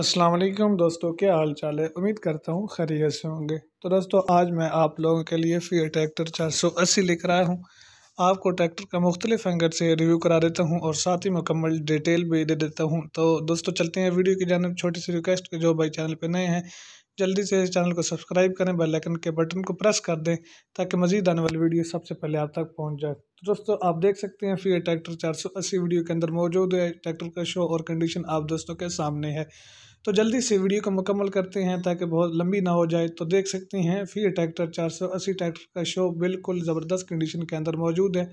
अस्सलाम वालेकुम दोस्तों क्या हाल चाल है उम्मीद करता हूँ खैरियत से होंगे तो दोस्तों आज मैं आप लोगों के लिए फिर ट्रैक्टर 480 लेकर आया हूँ आपको ट्रैक्टर का मुख्तलिफ एंगल से रिव्यू करा देता हूँ और साथ ही मुकम्मल डिटेल भी दे देता हूँ तो दोस्तों चलते हैं वीडियो की जानब छोटी सी रिक्वेस्ट जो भाई चैनल पर नए हैं जल्दी से इस चैनल को सब्सक्राइब करें बेल आइकन के बटन को प्रेस कर दें ताकि मजीद आने वाली वीडियो सबसे पहले आप तक पहुंच जाए तो दोस्तों आप देख सकते हैं फिर ट्रैक्टर 480 वीडियो के अंदर मौजूद है ट्रैक्टर का शो और कंडीशन आप दोस्तों के सामने है तो जल्दी से वीडियो को मुकम्मल करते हैं ताकि बहुत लंबी ना हो जाए तो देख सकते हैं फिर ट्रैक्टर अस्सी ट्रैक्टर का शो बिल्कुल ज़बरदस्त कंडीशन के अंदर मौजूद है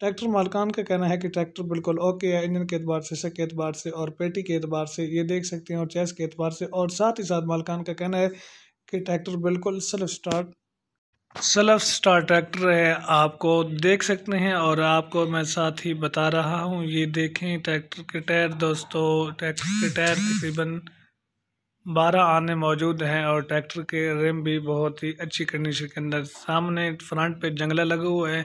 ट्रैक्टर मालकान का कहना है कि ट्रैक्टर बिल्कुल ओके है इंजन के अतबार से सक के अतबार से और पेटी के अतबार से ये देख सकते हैं और चेस के अतबार से और साथ ही साथ मालकान का कहना है कि ट्रैक्टर बिल्कुल self start self start tractor है आपको देख सकते हैं और आपको मैं साथ ही बता रहा हूँ ये देखें ट्रैक्टर के टायर दोस्तों ट्रैक्टर के टायर तकरीबन बारह आने मौजूद हैं और ट्रैक्टर के रिम भी बहुत ही अच्छी कंडीशन के अंदर सामने फ्रंट पे जंगला लगा हुआ है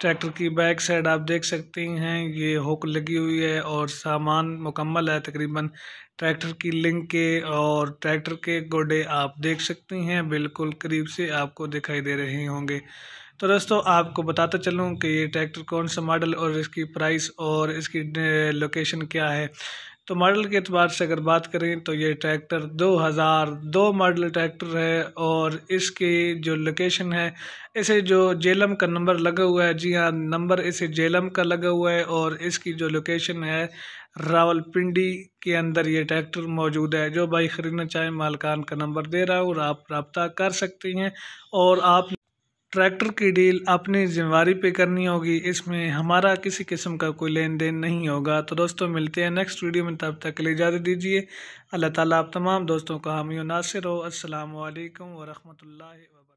ट्रैक्टर की बैक साइड आप देख सकते हैं ये हुक लगी हुई है और सामान मुकम्मल है तकरीबन ट्रैक्टर की लिंक के और ट्रैक्टर के गोडे आप देख सकते हैं बिल्कुल करीब से आपको दिखाई दे रहे होंगे तो दोस्तों आपको बताता चलूँ कि ये ट्रैक्टर कौन सा मॉडल और इसकी प्राइस और इसकी लोकेशन क्या है तो मॉडल के अतबार से अगर बात करें तो ये ट्रैक्टर 2002 मॉडल ट्रैक्टर है और इसकी जो लोकेशन है इसे जो जेलम का नंबर लगा हुआ है जी हाँ नंबर इसे जेलम का लगा हुआ है और इसकी जो लोकेशन है रावलपिंडी के अंदर ये ट्रैक्टर मौजूद है जो भाई ख़रीदना चाहें मालकान का नंबर दे रहा हूँ और आप रबता कर सकती हैं और आप ट्रैक्टर की डील अपनी जिम्मेवारी पे करनी होगी इसमें हमारा किसी किस्म का कोई लेन देन नहीं होगा तो दोस्तों मिलते हैं नेक्स्ट वीडियो में तब तक के लिए इजाज़त दीजिए अल्लाह ताला आप तमाम दोस्तों का हामी नासिर हो असल वरहमल वर्क